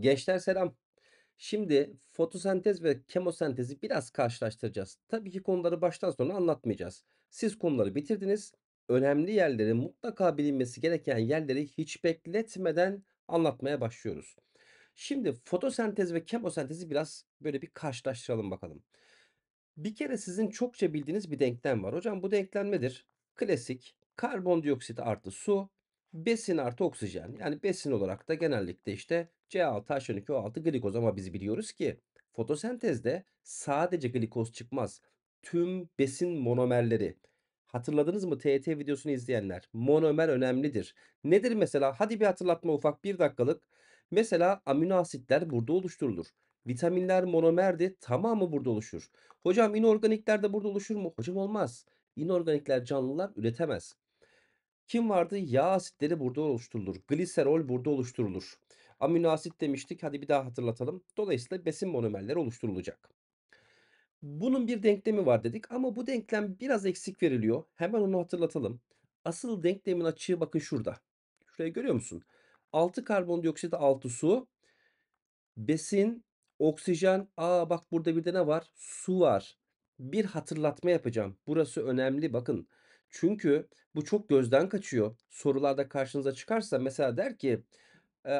Gençler selam. Şimdi fotosentez ve kemosentezi biraz karşılaştıracağız. Tabii ki konuları baştan sona anlatmayacağız. Siz konuları bitirdiniz. Önemli yerleri mutlaka bilinmesi gereken yerleri hiç bekletmeden anlatmaya başlıyoruz. Şimdi fotosentez ve kemosentezi biraz böyle bir karşılaştıralım bakalım. Bir kere sizin çokça bildiğiniz bir denklem var. Hocam bu denklem nedir? Klasik karbondioksit artı su Besin artı oksijen. Yani besin olarak da genellikle işte C6H12O6 glikoz ama biz biliyoruz ki fotosentezde sadece glikoz çıkmaz. Tüm besin monomerleri. Hatırladınız mı TET videosunu izleyenler? Monomer önemlidir. Nedir mesela? Hadi bir hatırlatma ufak bir dakikalık. Mesela amino asitler burada oluşturulur. Vitaminler monomerdi. Tamamı burada oluşur. Hocam inorganikler de burada oluşur mu? Hocam olmaz. İnorganikler canlılar üretemez. Kim vardı? Yağ asitleri burada oluşturulur. Gliserol burada oluşturulur. Amino asit demiştik. Hadi bir daha hatırlatalım. Dolayısıyla besin monomerleri oluşturulacak. Bunun bir denklemi var dedik ama bu denklem biraz eksik veriliyor. Hemen onu hatırlatalım. Asıl denklemin açığı bakın şurada. Şurayı görüyor musun? 6 karbondioksit 6 su. Besin, oksijen. Aa bak burada bir de ne var? Su var. Bir hatırlatma yapacağım. Burası önemli bakın. Bakın. Çünkü bu çok gözden kaçıyor. Sorularda karşınıza çıkarsa mesela der ki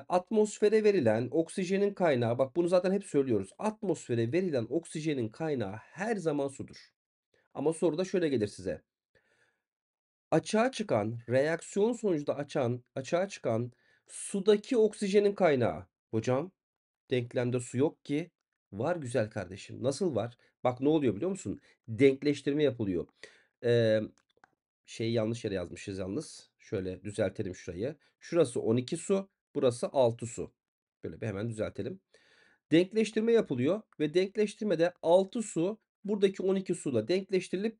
atmosfere verilen oksijenin kaynağı bak bunu zaten hep söylüyoruz. Atmosfere verilen oksijenin kaynağı her zaman sudur. Ama soruda şöyle gelir size. Açığa çıkan, reaksiyon sonucunda açan, açığa çıkan sudaki oksijenin kaynağı. Hocam denklemde su yok ki. Var güzel kardeşim. Nasıl var? Bak ne oluyor biliyor musun? Denkleştirme yapılıyor. Ee, şeyi yanlış yere yazmışız yalnız. Şöyle düzeltelim şurayı. Şurası 12 su. Burası 6 su. Böyle bir hemen düzeltelim. Denkleştirme yapılıyor ve denkleştirmede 6 su buradaki 12 suyla denkleştirilip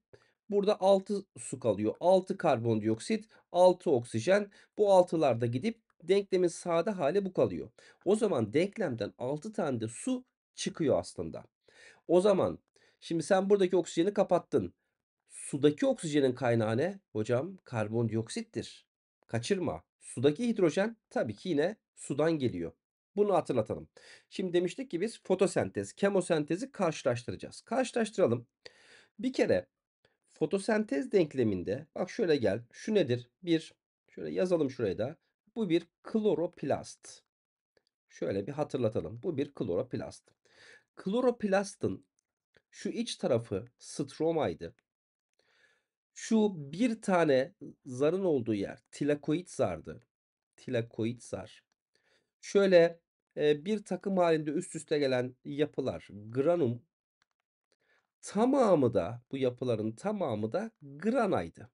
burada 6 su kalıyor. 6 karbondioksit, 6 oksijen. Bu altılarda gidip denklemin sade hali bu kalıyor. O zaman denklemden 6 tane de su çıkıyor aslında. O zaman şimdi sen buradaki oksijeni kapattın. Sudaki oksijenin kaynağı ne? Hocam karbondioksittir. Kaçırma. Sudaki hidrojen tabii ki yine sudan geliyor. Bunu hatırlatalım. Şimdi demiştik ki biz fotosentez, kemosentezi karşılaştıracağız. Karşılaştıralım. Bir kere fotosentez denkleminde bak şöyle gel. Şu nedir? Bir şöyle yazalım şuraya da. Bu bir kloroplast. Şöyle bir hatırlatalım. Bu bir kloroplast. Kloroplastın şu iç tarafı stromaydı. Şu bir tane zarın olduğu yer tilakoid zardı. Tilakoid zar. Şöyle e, bir takım halinde üst üste gelen yapılar granum tamamı da bu yapıların tamamı da granaydı.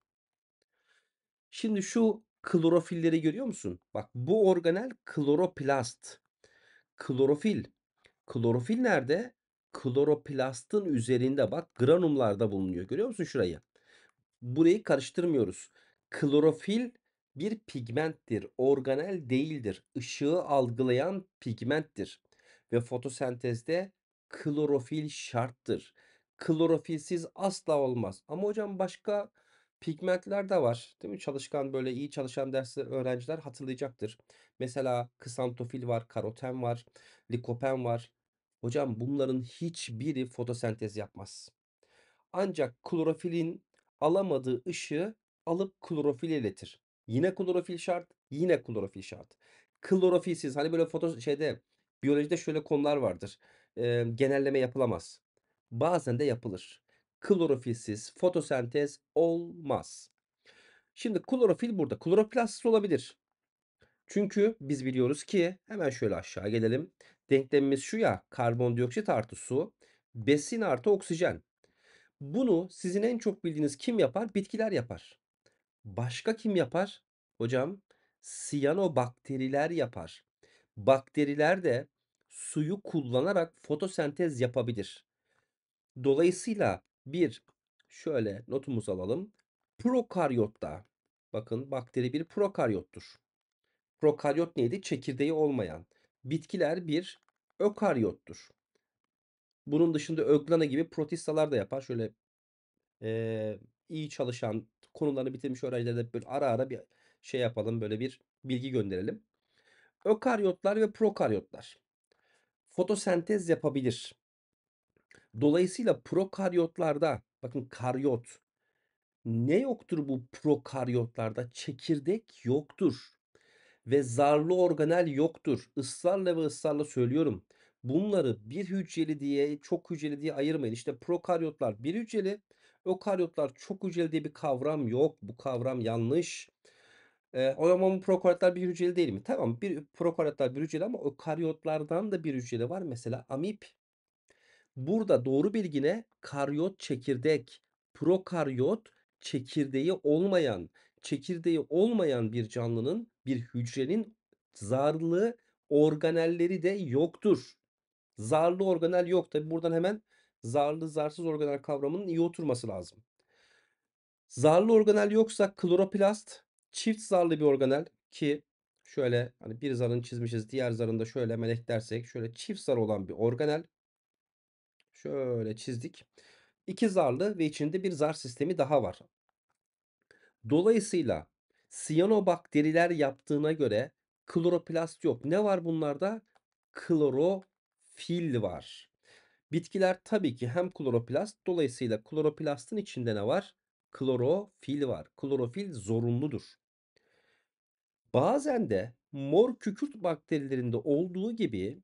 Şimdi şu klorofilleri görüyor musun? Bak bu organel kloroplast. Klorofil. Klorofil nerede? Kloroplastın üzerinde bak granumlarda bulunuyor. Görüyor musun şurayı? Burayı karıştırmıyoruz. Klorofil bir pigmenttir. Organel değildir. Işığı algılayan pigmenttir. Ve fotosentezde klorofil şarttır. Klorofilsiz asla olmaz. Ama hocam başka pigmentler de var. Değil mi? Çalışkan böyle iyi çalışan dersler öğrenciler hatırlayacaktır. Mesela ksantofil var, karoten var, likopen var. Hocam bunların hiçbiri fotosentez yapmaz. Ancak klorofilin alamadığı ışığı alıp klorofil iletir. Yine klorofil şart, yine klorofil şart. Klorofilsiz hani böyle foto şeyde biyolojide şöyle konular vardır. E, genelleme yapılamaz. Bazen de yapılır. Klorofilsiz fotosentez olmaz. Şimdi klorofil burada. Kloroplast olabilir. Çünkü biz biliyoruz ki hemen şöyle aşağı gelelim. Denklemimiz şu ya karbondioksit artı su besin artı oksijen. Bunu sizin en çok bildiğiniz kim yapar? Bitkiler yapar. Başka kim yapar? Hocam siyanobakteriler yapar. Bakteriler de suyu kullanarak fotosentez yapabilir. Dolayısıyla bir şöyle notumuz alalım. Prokaryotta bakın bakteri bir prokaryottur. Prokaryot neydi? Çekirdeği olmayan. Bitkiler bir ökaryottur. Bunun dışında Öklan'a gibi protistalar da yapar. Şöyle e, iyi çalışan, konularını bitirmiş öğrencilere de böyle ara ara bir şey yapalım, böyle bir bilgi gönderelim. Ökaryotlar ve prokaryotlar fotosentez yapabilir. Dolayısıyla prokaryotlarda bakın karyot ne yoktur bu prokaryotlarda? Çekirdek yoktur ve zarlı organel yoktur. Israrla ve ısrarla söylüyorum. Bunları bir hücreli diye, çok hücreli diye ayırmayın. İşte prokaryotlar bir hücreli, ökaryotlar çok hücreli diye bir kavram yok. Bu kavram yanlış. E, o zaman prokaryotlar bir hücreli değil mi? Tamam bir prokaryotlar bir hücreli ama ökaryotlardan da bir hücreli var. Mesela amip. Burada doğru bilgine karyot çekirdek, prokaryot çekirdeği olmayan, çekirdeği olmayan bir canlının, bir hücrenin zarlı organelleri de yoktur. Zarlı organel yok. Tabi buradan hemen zarlı zarsız organel kavramının iyi oturması lazım. Zarlı organel yoksa kloroplast çift zarlı bir organel ki şöyle hani bir zarını çizmişiz diğer zarında şöyle hemen eklersek şöyle çift zar olan bir organel şöyle çizdik. İki zarlı ve içinde bir zar sistemi daha var. Dolayısıyla siyanobakteriler yaptığına göre kloroplast yok. Ne var bunlarda? Kloro fil var. Bitkiler tabii ki hem kloroplast dolayısıyla kloroplastın içinde ne var? Klorofil var. Klorofil zorunludur. Bazen de mor kükürt bakterilerinde olduğu gibi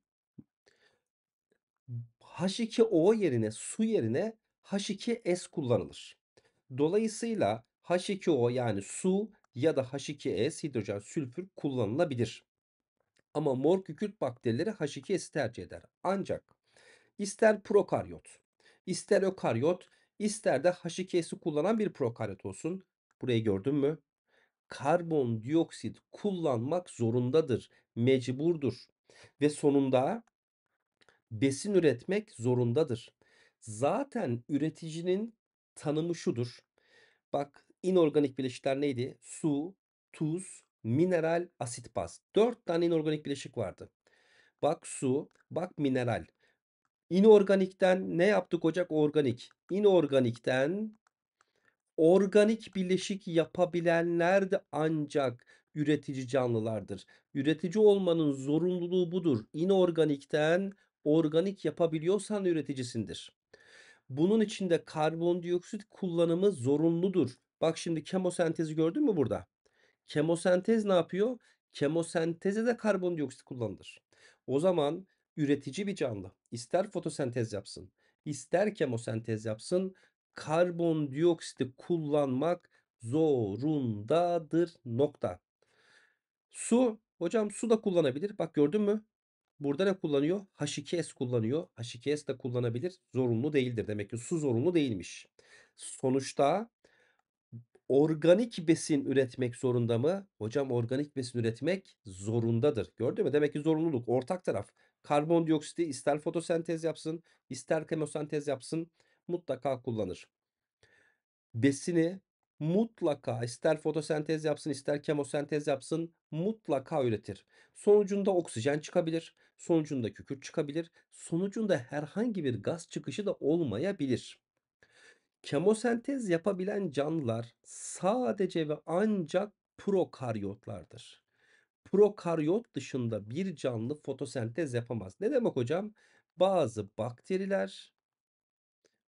H2O yerine su yerine H2S kullanılır. Dolayısıyla H2O yani su ya da H2S hidrojen sülfür kullanılabilir. Ama mor kükürt bakterileri H2S'i tercih eder. Ancak ister prokaryot, ister ökaryot, ister de H2S'i kullanan bir prokaryot olsun. Burayı gördün mü? Karbondioksit kullanmak zorundadır, mecburdur ve sonunda besin üretmek zorundadır. Zaten üreticinin tanımı şudur. Bak inorganik bileşikler neydi? Su, tuz, mineral, asit baz. Dört tane inorganik bileşik vardı. Bak su, bak mineral. İnorganikten ne yaptık hocam? Organik. İnorganikten organik bileşik yapabilenler de ancak üretici canlılardır. Üretici olmanın zorunluluğu budur. İnorganikten organik yapabiliyorsan üreticisindir. Bunun içinde karbondioksit kullanımı zorunludur. Bak şimdi kemosentezi gördün mü burada? Kemosentez ne yapıyor? Kemosenteze de karbondioksit kullanılır. O zaman üretici bir canlı ister fotosentez yapsın, ister kemosentez yapsın karbondioksiti kullanmak zorundadır nokta. Su hocam su da kullanabilir. Bak gördün mü? Burada ne kullanıyor? H2S kullanıyor. H2S de kullanabilir. Zorunlu değildir. Demek ki su zorunlu değilmiş. Sonuçta organik besin üretmek zorunda mı? Hocam organik besin üretmek zorundadır. Gördün mü? Demek ki zorunluluk ortak taraf. Karbondioksiti ister fotosentez yapsın, ister kemosentez yapsın mutlaka kullanır. Besini mutlaka ister fotosentez yapsın ister kemosentez yapsın mutlaka üretir. Sonucunda oksijen çıkabilir, sonucunda kükürt çıkabilir, sonucunda herhangi bir gaz çıkışı da olmayabilir. Kemosentez yapabilen canlılar sadece ve ancak prokaryotlardır. Prokaryot dışında bir canlı fotosentez yapamaz. Ne demek hocam? Bazı bakteriler,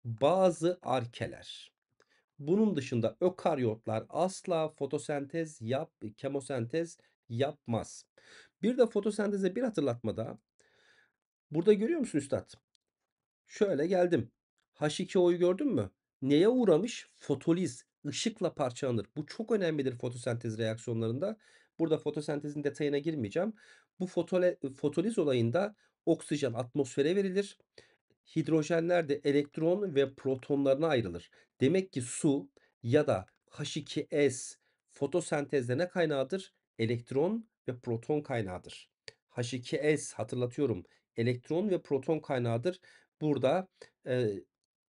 bazı arkeler. Bunun dışında ökaryotlar asla fotosentez yap, kemosentez yapmaz. Bir de fotosenteze bir hatırlatma hatırlatmada burada görüyor musun üstad? Şöyle geldim. H2O'yu gördün mü? neye uğramış? Fotoliz, ışıkla parçalanır. Bu çok önemlidir fotosentez reaksiyonlarında. Burada fotosentezin detayına girmeyeceğim. Bu fotole, e, fotoliz olayında oksijen atmosfere verilir. Hidrojenler de elektron ve protonlarına ayrılır. Demek ki su ya da H2S fotosentezde ne kaynağıdır? Elektron ve proton kaynağıdır. H2S hatırlatıyorum elektron ve proton kaynağıdır. Burada e,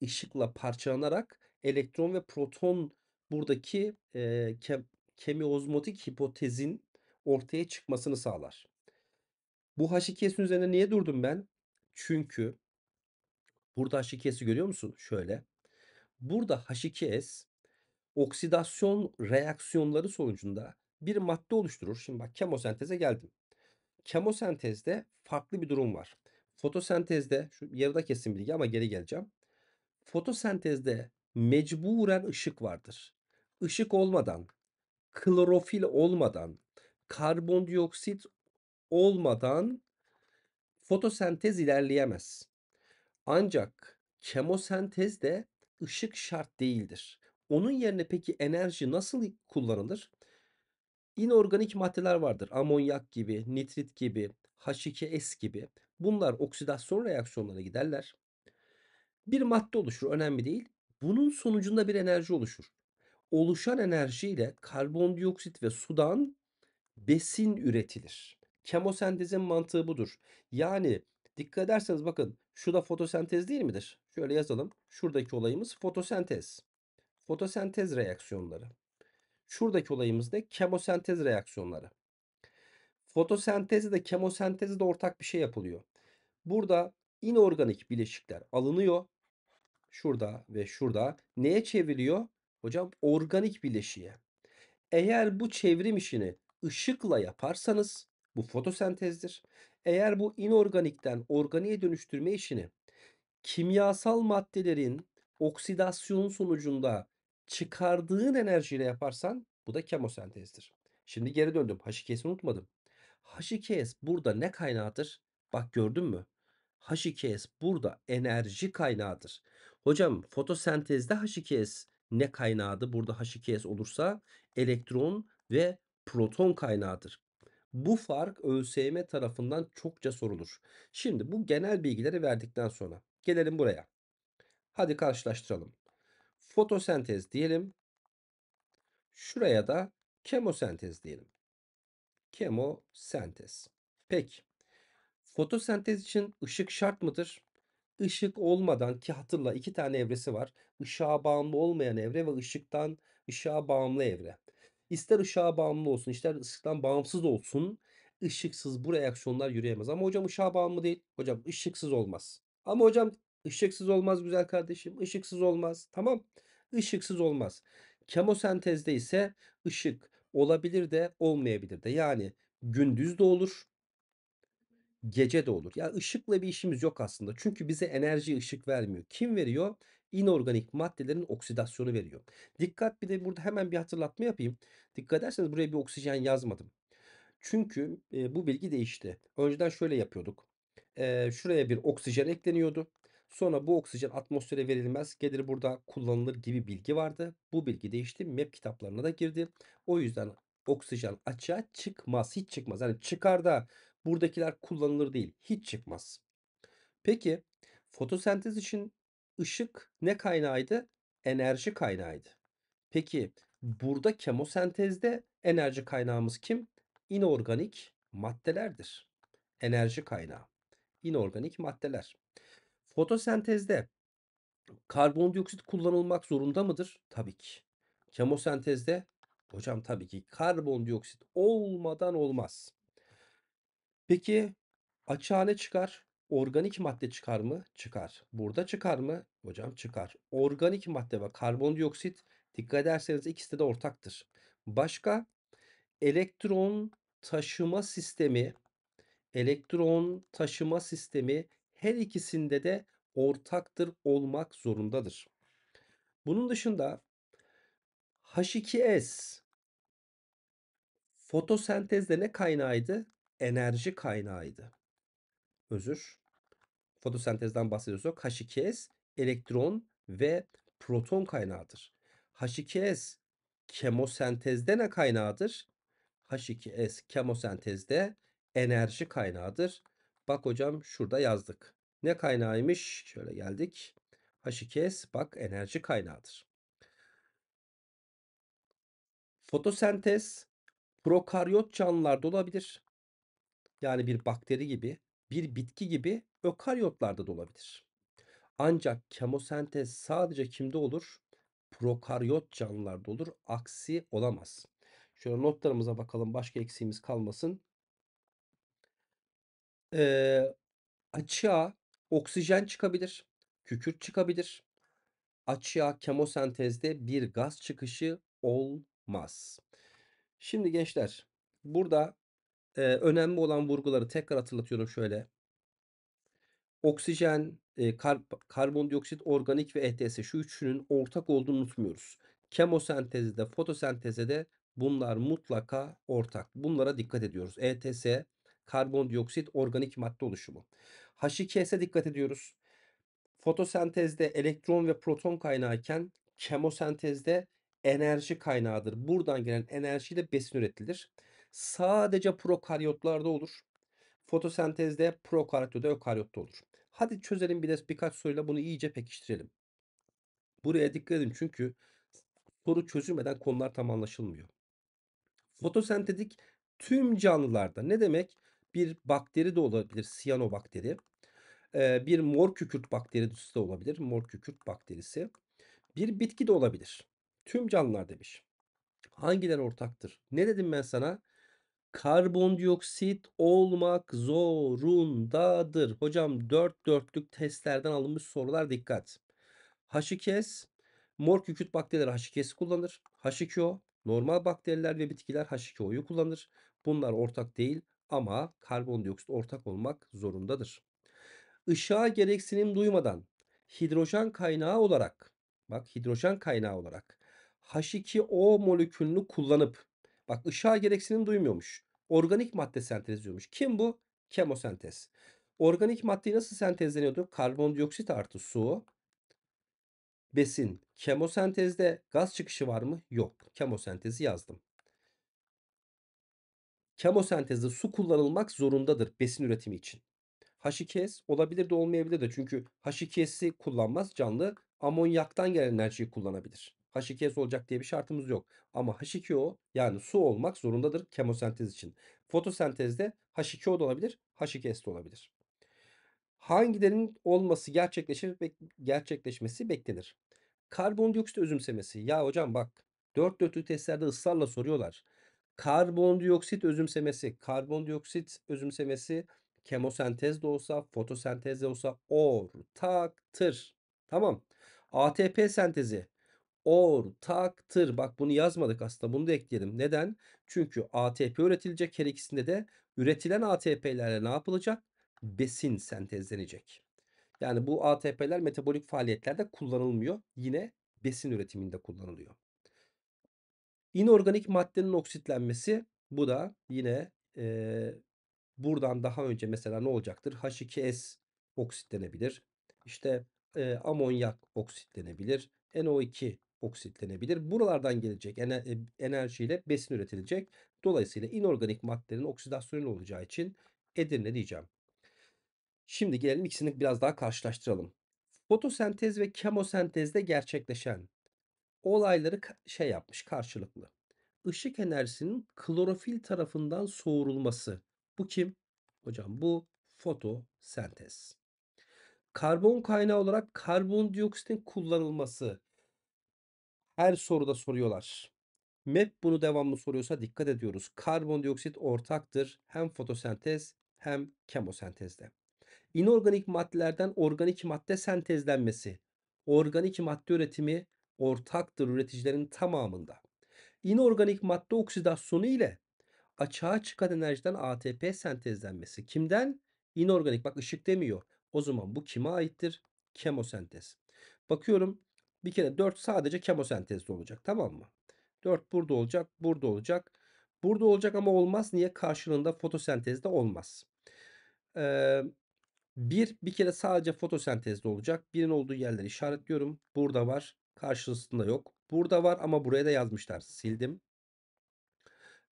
ışıkla parçalanarak elektron ve proton buradaki e, ke, kemiozmotik hipotezin ortaya çıkmasını sağlar. Bu H2S'in üzerine niye durdum ben? Çünkü burada H2S'i görüyor musun? Şöyle. Burada H2S oksidasyon reaksiyonları sonucunda bir madde oluşturur. Şimdi bak kemosenteze geldim. Kemosentezde farklı bir durum var. Fotosentezde şu yarıda kesin bilgi ama geri geleceğim. Fotosentezde mecburen ışık vardır. Işık olmadan, klorofil olmadan, karbondioksit olmadan fotosentez ilerleyemez. Ancak kemosentezde ışık şart değildir. Onun yerine peki enerji nasıl kullanılır? İnorganik maddeler vardır. Amonyak gibi, nitrit gibi, H2S gibi. Bunlar oksidasyon reaksiyonlarına giderler bir madde oluşur. Önemli değil. Bunun sonucunda bir enerji oluşur. Oluşan enerjiyle karbondioksit ve sudan besin üretilir. Kemosentezin mantığı budur. Yani dikkat ederseniz bakın şu da fotosentez değil midir? Şöyle yazalım. Şuradaki olayımız fotosentez. Fotosentez reaksiyonları. Şuradaki olayımız da Kemosentez reaksiyonları. Fotosentezi de kemosentezi de ortak bir şey yapılıyor. Burada inorganik bileşikler alınıyor şurada ve şurada neye çeviriyor? Hocam organik bileşiğe. Eğer bu çevrim işini ışıkla yaparsanız bu fotosentezdir. Eğer bu inorganikten organiğe dönüştürme işini kimyasal maddelerin oksidasyon sonucunda çıkardığın enerjiyle yaparsan bu da kemosentezdir. Şimdi geri döndüm. H2S'i unutmadım. H2S burada ne kaynağıdır? Bak gördün mü? H2S burada enerji kaynağıdır. Hocam fotosentezde H2S ne kaynağıdır? Burada H2S olursa elektron ve proton kaynağıdır. Bu fark ÖSYM tarafından çokça sorulur. Şimdi bu genel bilgileri verdikten sonra gelelim buraya. Hadi karşılaştıralım. Fotosentez diyelim. Şuraya da kemosentez diyelim. Kemosentez. Peki. Fotosentez için ışık şart mıdır? Işık olmadan ki hatırla iki tane evresi var. Işığa bağımlı olmayan evre ve ışıktan ışığa bağımlı evre. İster ışığa bağımlı olsun, ister ışıktan bağımsız olsun. ışıksız bu reaksiyonlar yürüyemez. Ama hocam ışığa bağımlı değil. Hocam ışıksız olmaz. Ama hocam ışıksız olmaz güzel kardeşim. Işıksız olmaz. Tamam. Işıksız olmaz. Kemosentezde ise ışık olabilir de olmayabilir de. Yani gündüz de olur, gece de olur. Ya ışıkla bir işimiz yok aslında. Çünkü bize enerji ışık vermiyor. Kim veriyor? İnorganik maddelerin oksidasyonu veriyor. Dikkat bir de burada hemen bir hatırlatma yapayım. Dikkat ederseniz buraya bir oksijen yazmadım. Çünkü e, bu bilgi değişti. Önceden şöyle yapıyorduk. E, şuraya bir oksijen ekleniyordu. Sonra bu oksijen atmosfere verilmez, gelir burada kullanılır gibi bilgi vardı. Bu bilgi değişti. MEP kitaplarına da girdi. O yüzden oksijen açığa çıkmaz. Hiç çıkmaz. Yani çıkar da Buradakiler kullanılır değil. Hiç çıkmaz. Peki fotosentez için ışık ne kaynağıydı? Enerji kaynağıydı. Peki burada kemosentezde enerji kaynağımız kim? İnorganik maddelerdir. Enerji kaynağı. İnorganik maddeler. Fotosentezde karbondioksit kullanılmak zorunda mıdır? Tabii ki. Kemosentezde hocam tabii ki karbondioksit olmadan olmaz. Peki açığa ne çıkar? Organik madde çıkar mı? Çıkar. Burada çıkar mı? Hocam çıkar. Organik madde ve karbondioksit dikkat ederseniz ikisi de ortaktır. Başka elektron taşıma sistemi elektron taşıma sistemi her ikisinde de ortaktır olmak zorundadır. Bunun dışında H2S fotosentezde ne kaynağıydı? enerji kaynağıydı. Özür. Fotosentezden bahsediyorsak H2S elektron ve proton kaynağıdır. H2S kemosentezde ne kaynağıdır? H2S kemosentezde enerji kaynağıdır. Bak hocam şurada yazdık. Ne kaynağıymış? Şöyle geldik. H2S bak enerji kaynağıdır. Fotosentez prokaryot canlılarda olabilir yani bir bakteri gibi, bir bitki gibi ökaryotlarda da olabilir. Ancak kemosentez sadece kimde olur? Prokaryot canlılarda olur. Aksi olamaz. Şöyle notlarımıza bakalım başka eksiğimiz kalmasın. Ee, açığa oksijen çıkabilir, kükürt çıkabilir. Açığa kemosentezde bir gaz çıkışı olmaz. Şimdi gençler burada e, önemli olan vurguları tekrar hatırlatıyorum şöyle. Oksijen, e, kar, karbondioksit, organik ve ETS şu üçünün ortak olduğunu unutmuyoruz. Kemosentezde, fotosentezde bunlar mutlaka ortak. Bunlara dikkat ediyoruz. ETS, karbondioksit, organik madde oluşumu. H2S'e dikkat ediyoruz. Fotosentezde elektron ve proton kaynağıken kemosentezde enerji kaynağıdır. Buradan gelen enerjiyle besin üretilir sadece prokaryotlarda olur. Fotosentezde prokaryotta, ökaryotta olur. Hadi çözelim bir de birkaç soruyla bunu iyice pekiştirelim. Buraya dikkat edin çünkü soru çözülmeden konular tam anlaşılmıyor. Fotosentetik tüm canlılarda ne demek? Bir bakteri de olabilir, siyanobakteri. Bir mor kükürt bakterisi de olabilir, mor kükürt bakterisi. Bir bitki de olabilir. Tüm canlılar demiş. Hangileri ortaktır? Ne dedim ben sana? Karbondioksit olmak zorundadır. Hocam dört dörtlük testlerden alınmış sorular dikkat. Haşikes, mor kükürt bakteriler haşikesi kullanır. h normal bakteriler ve bitkiler h kullanır. Bunlar ortak değil ama karbondioksit ortak olmak zorundadır. Işığa gereksinim duymadan hidrojen kaynağı olarak bak hidrojen kaynağı olarak H2O molekülünü kullanıp Bak ışığa gereksinim duymuyormuş. Organik madde sentezliyormuş. Kim bu? Kemosentez. Organik maddeyi nasıl sentezleniyordu? Karbondioksit artı su. Besin. Kemosentezde gaz çıkışı var mı? Yok. Kemosentezi yazdım. Kemosentezde su kullanılmak zorundadır besin üretimi için. H2S olabilir de olmayabilir de çünkü H2S'i kullanmaz canlı amonyaktan gelen enerjiyi kullanabilir. H2S olacak diye bir şartımız yok. Ama H2O yani su olmak zorundadır kemosentez için. Fotosentezde H2O da olabilir, H2S de olabilir. Hangilerinin olması gerçekleşir ve gerçekleşmesi beklenir? Karbondioksit özümsemesi. Ya hocam bak 4 dörtlü testlerde ısrarla soruyorlar. Karbondioksit özümsemesi, karbondioksit özümsemesi kemosentez de olsa, fotosentez de olsa ortaktır. Tamam. ATP sentezi ortaktır. Bak bunu yazmadık aslında bunu da ekleyelim. Neden? Çünkü ATP üretilecek her ikisinde de üretilen ATP'lerle ne yapılacak? Besin sentezlenecek. Yani bu ATP'ler metabolik faaliyetlerde kullanılmıyor. Yine besin üretiminde kullanılıyor. İnorganik maddenin oksitlenmesi bu da yine e, buradan daha önce mesela ne olacaktır? H2S oksitlenebilir. İşte e, amonyak oksitlenebilir. NO2 oksitlenebilir. Buralardan gelecek e, enerjiyle besin üretilecek. Dolayısıyla inorganik maddelerin oksidasyonu olacağı için Edirne diyeceğim. Şimdi gelelim ikisini biraz daha karşılaştıralım. Fotosentez ve kemosentezde gerçekleşen olayları şey yapmış karşılıklı. Işık enerjisinin klorofil tarafından soğurulması. Bu kim? Hocam bu fotosentez. Karbon kaynağı olarak karbondioksitin kullanılması her soruda soruyorlar. MEP bunu devamlı soruyorsa dikkat ediyoruz. Karbondioksit ortaktır hem fotosentez hem kemosentezde. İnorganik maddelerden organik madde sentezlenmesi, organik madde üretimi ortaktır üreticilerin tamamında. İnorganik madde oksidasyonu ile açığa çıkan enerjiden ATP sentezlenmesi. Kimden? İnorganik. Bak ışık demiyor. O zaman bu kime aittir? Kemosentez. Bakıyorum bir kere 4 sadece kemosentezde olacak tamam mı? 4 burada olacak, burada olacak. Burada olacak ama olmaz. Niye? Karşılığında fotosentezde olmaz. Ee, bir, bir kere sadece fotosentezde olacak. Birin olduğu yerleri işaretliyorum. Burada var. Karşısında yok. Burada var ama buraya da yazmışlar. Sildim.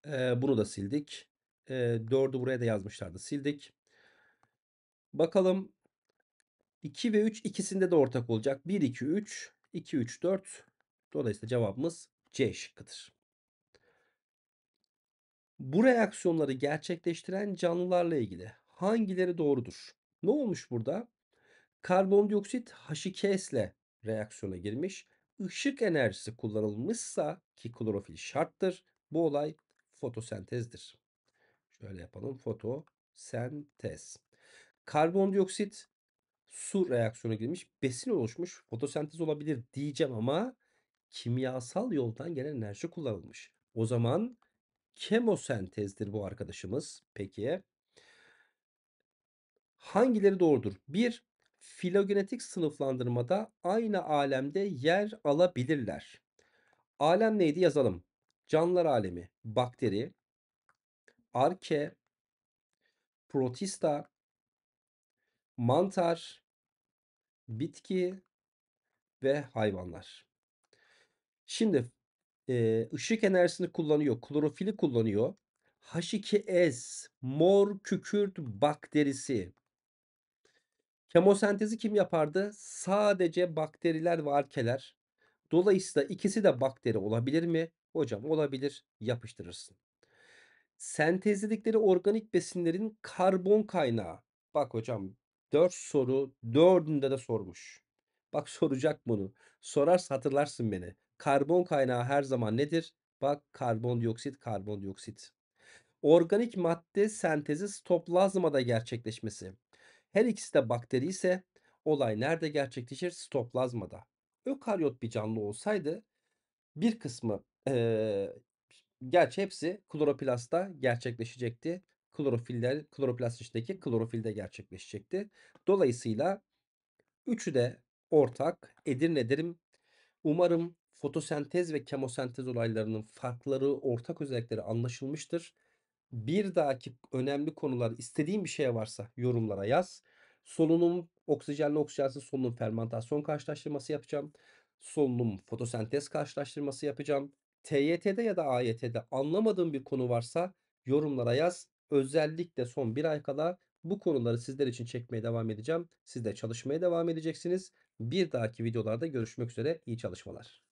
Ee, bunu da sildik. Ee, dördü buraya da yazmışlardı. Sildik. Bakalım. 2 ve 3 ikisinde de ortak olacak. 1, 2, 3. 2, 3, 4. Dolayısıyla cevabımız C şıkkıdır. Bu reaksiyonları gerçekleştiren canlılarla ilgili hangileri doğrudur? Ne olmuş burada? Karbondioksit H2S ile reaksiyona girmiş. Işık enerjisi kullanılmışsa ki klorofil şarttır. Bu olay fotosentezdir. Şöyle yapalım. Fotosentez. Karbondioksit su reaksiyona girmiş, besin oluşmuş, fotosentez olabilir diyeceğim ama kimyasal yoldan gelen enerji kullanılmış. O zaman kemosentezdir bu arkadaşımız. Peki hangileri doğrudur? Bir, filogenetik sınıflandırmada aynı alemde yer alabilirler. Alem neydi yazalım. Canlılar alemi, bakteri, arke, protista, mantar, bitki ve hayvanlar. Şimdi e, ışık enerjisini kullanıyor, klorofili kullanıyor. H2S, mor kükürt bakterisi. Kemosentezi kim yapardı? Sadece bakteriler ve arkeler. Dolayısıyla ikisi de bakteri olabilir mi? Hocam olabilir. Yapıştırırsın. Sentezledikleri organik besinlerin karbon kaynağı. Bak hocam 4 soru 4'ünde de sormuş. Bak soracak bunu. Sorarsa hatırlarsın beni. Karbon kaynağı her zaman nedir? Bak karbondioksit, karbondioksit. Organik madde sentezi stoplazmada gerçekleşmesi. Her ikisi de bakteri ise olay nerede gerçekleşir? Stoplazmada. Ökaryot bir canlı olsaydı bir kısmı e, gerçi hepsi kloroplastta gerçekleşecekti klorofiller, kloroplast içindeki klorofilde gerçekleşecekti. Dolayısıyla üçü de ortak Edirne derim. Umarım fotosentez ve kemosentez olaylarının farkları, ortak özellikleri anlaşılmıştır. Bir dahaki önemli konular istediğin bir şey varsa yorumlara yaz. Solunum oksijenli oksijensiz solunum fermentasyon karşılaştırması yapacağım. Solunum fotosentez karşılaştırması yapacağım. TYT'de ya da AYT'de anlamadığım bir konu varsa yorumlara yaz. Özellikle son bir ay kadar bu konuları sizler için çekmeye devam edeceğim. Siz de çalışmaya devam edeceksiniz. Bir dahaki videolarda görüşmek üzere. İyi çalışmalar.